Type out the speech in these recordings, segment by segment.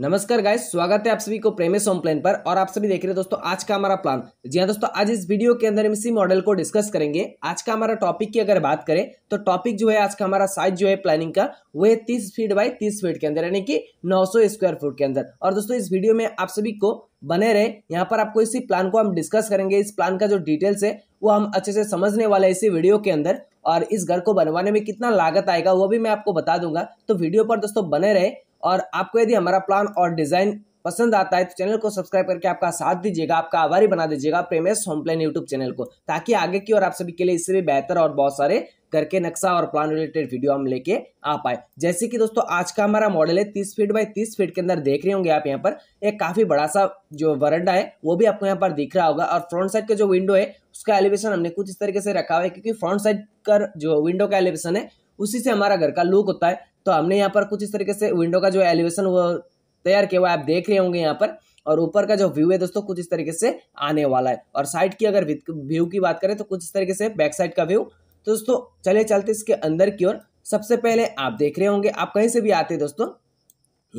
नमस्कार गाइस स्वागत है आप सभी को प्रेमिस होम प्लान पर और आप सभी देख रहे हैं दोस्तों आज का हमारा प्लान जी हाँ दोस्तों आज इस वीडियो के अंदर हम इसी मॉडल को डिस्कस करेंगे आज का हमारा टॉपिक की अगर बात करें तो टॉपिक जो है आज का हमारा साइज जो है प्लानिंग का वो है तीस फीट बाई तीस फीट के अंदर यानी कि नौ स्क्वायर फुट के अंदर और दोस्तों इस वीडियो में आप सभी को बने रहे यहाँ पर आपको इसी प्लान को हम डिस्कस करेंगे इस प्लान का जो डिटेल्स है वो हम अच्छे से समझने वाले इसी वीडियो के अंदर और इस घर को बनवाने में कितना लागत आएगा वो भी मैं आपको बता दूंगा तो वीडियो पर दोस्तों बने रहे और आपको यदि हमारा प्लान और डिज़ाइन पसंद आता है तो चैनल को सब्सक्राइब करके आपका साथ दीजिएगा आपका आभारी बना दीजिएगा Premesh home plan YouTube channel को ताकि आगे की और आप सभी के लिए इससे भी बेहतर और बहुत सारे करके नक्शा और प्लान रिलेटेड वीडियो हम लेके आ पाए जैसे कि दोस्तों आज का हमारा मॉडल है तीस फीट बाई तीस फीट के अंदर देख रहे होंगे आप यहाँ पर एक काफी बड़ा सा जो वरंडा है वो भी आपको यहाँ पर दिख रहा होगा और फ्रंट साइड का जो विंडो है उसका एलिवेशन हमने कुछ इस तरीके से रखा हुआ है क्योंकि फ्रंट साइड का जो विंडो का एलिवेशन है उसी से हमारा घर का लुक होता है तो हमने यहाँ पर कुछ इस तरीके से विंडो का जो एलिवेशन वो तैयार किया हुआ आप देख रहे होंगे यहाँ पर और ऊपर का जो व्यू है दोस्तों कुछ इस तरीके से आने वाला है और साइड की अगर व्यू की बात करें तो कुछ इस तरीके से बैक साइड का व्यू तो दोस्तों चले चलते इसके अंदर की ओर सबसे पहले आप देख रहे होंगे आप कहीं से भी आते दोस्तों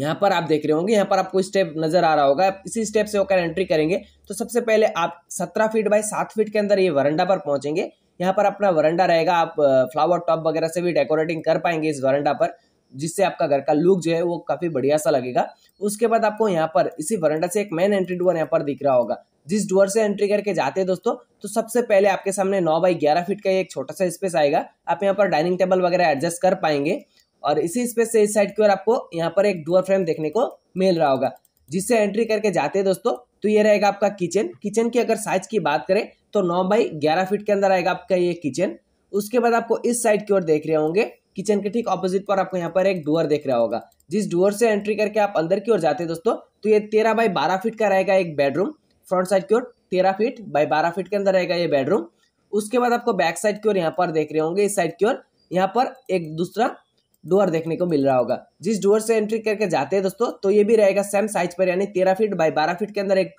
यहाँ पर आप देख रहे होंगे यहाँ पर आपको स्टेप नजर आ रहा होगा इसी स्टेप से होकर एंट्री करेंगे तो सबसे पहले आप सत्रह फीट बाय सात फीट के अंदर ये वरंडा पर पहुंचेंगे यहाँ पर अपना वरंडा रहेगा आप फ्लावर टॉप वगैरह से भी डेकोरेटिंग कर पाएंगे इस वरंडा पर जिससे आपका घर का लुक जो है वो काफ़ी बढ़िया सा लगेगा उसके बाद आपको यहाँ पर इसी वरंडा से एक मेन एंट्री डोर यहाँ पर दिख रहा होगा जिस डोर से एंट्री करके जाते हैं दोस्तों तो सबसे पहले आपके सामने नौ बाई ग्यारह फीट का एक छोटा सा स्पेस आएगा आप यहाँ पर डाइनिंग टेबल वगैरह एडजस्ट कर पाएंगे और इसी स्पेस से इस साइड की ओर आपको यहाँ पर एक डोर फ्रेम देखने को मिल रहा होगा जिससे एंट्री करके जाते हैं दोस्तों तो ये रहेगा आपका किचन किचन की अगर साइज की बात करें तो नौ बाई ग्यारह फीट के अंदर आएगा आपका ये किचन उसके बाद आपको इस साइड की ओर देख रहे होंगे किचन के ठीक ऑपोजिट पर आपको यहाँ पर एक डोर देख रहा होगा जिस डोर से एंट्री करके आप अंदर की ओर जाते हैं दोस्तों तो ये तेरह बाई बारह फीट का रहेगा एक बेडरूम फ्रंट साइड की ओर तेरह फीट बाई बारह फीट के अंदर रहेगा ये बेडरूम उसके बाद आपको बैक साइड की ओर यहाँ पर देख रहे होंगे इस साइड की ओर यहाँ पर एक दूसरा डोर देखने को मिल रहा होगा जिस डोर से एंट्री करके जाते हैं दोस्तों तो ये भी रहेगा सेम साइज पर यानी तेरह फीट बाई बारह फीट के अंदर एक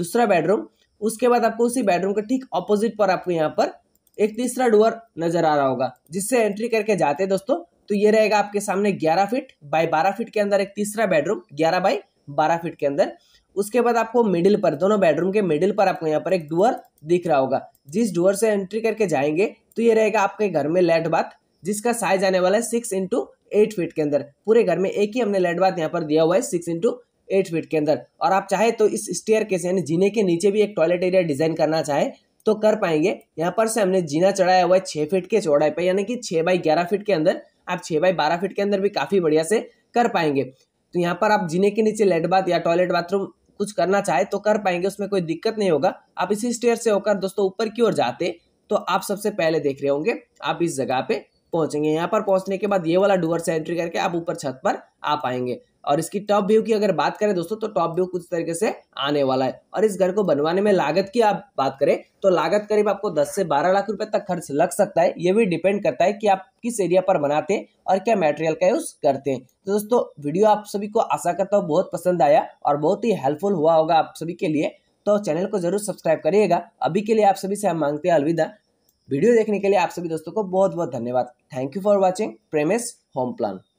दूसरा बेडरूम उसके बाद आपको उसी बेडरूम के ठीक ऑपोजिट पर आपको यहाँ पर एक तीसरा डोअर नजर आ रहा होगा जिससे एंट्री करके जाते हैं दोस्तों तो ये रहेगा आपके सामने 11 फीट बाय 12 फीट के अंदर एक तीसरा बेडरूम 11 बाय 12 फीट के अंदर उसके बाद आपको मिडिल पर दोनों बेडरूम के मिडिल पर आपको यहाँ पर एक डुअर दिख रहा होगा जिस डुअर से एंट्री करके जाएंगे तो ये रहेगा आपके घर में लेट बाथ जिसका साइज आने वाला है सिक्स इंटू एट फीट के अंदर पूरे घर में एक ही हमने लेट बाथ यहाँ पर दिया हुआ है सिक्स इंटू एट फीट के अंदर और आप चाहे तो इस स्टेयर के यानी जीने के नीचे भी एक टॉयलेट एरिया डिजाइन करना चाहे तो कर पाएंगे यहाँ पर से हमने जीना चढ़ाया हुआ है छः फीट के चौड़ाई पर यानी कि छः बाई ग्यारह फीट के अंदर आप छः बाई बारह फीट के अंदर भी काफ़ी बढ़िया से कर पाएंगे तो यहाँ पर आप जीने के नीचे लेट बाथ या टॉयलेट बाथरूम कुछ करना चाहे तो कर पाएंगे उसमें कोई दिक्कत नहीं होगा आप इसी स्टेयर से होकर दोस्तों ऊपर की ओर जाते तो आप सबसे पहले देख रहे होंगे आप इस जगह पे पहुंचेंगे यहाँ पर पहुंचने के बाद ये वाला डुअर से एंट्री करके आप ऊपर छत पर आ पाएंगे और इसकी टॉप व्यू की अगर बात करें दोस्तों तो टॉप व्यू कुछ तरीके से आने वाला है और इस घर को बनवाने में लागत की आप बात करें तो लागत करीब आपको 10 से 12 लाख रुपए तक खर्च लग सकता है ये भी डिपेंड करता है कि आप किस एरिया पर बनाते हैं और क्या मटेरियल का यूज करते हैं तो दोस्तों वीडियो आप सभी को आशा करता हूँ बहुत पसंद आया और बहुत ही हेल्पफुल हुआ होगा आप सभी के लिए तो चैनल को जरूर सब्सक्राइब करिएगा अभी के लिए आप सभी से हम मांगते हैं अलविदा वीडियो देखने के लिए आप सभी दोस्तों को बहुत बहुत धन्यवाद thank you for watching Premesh home plan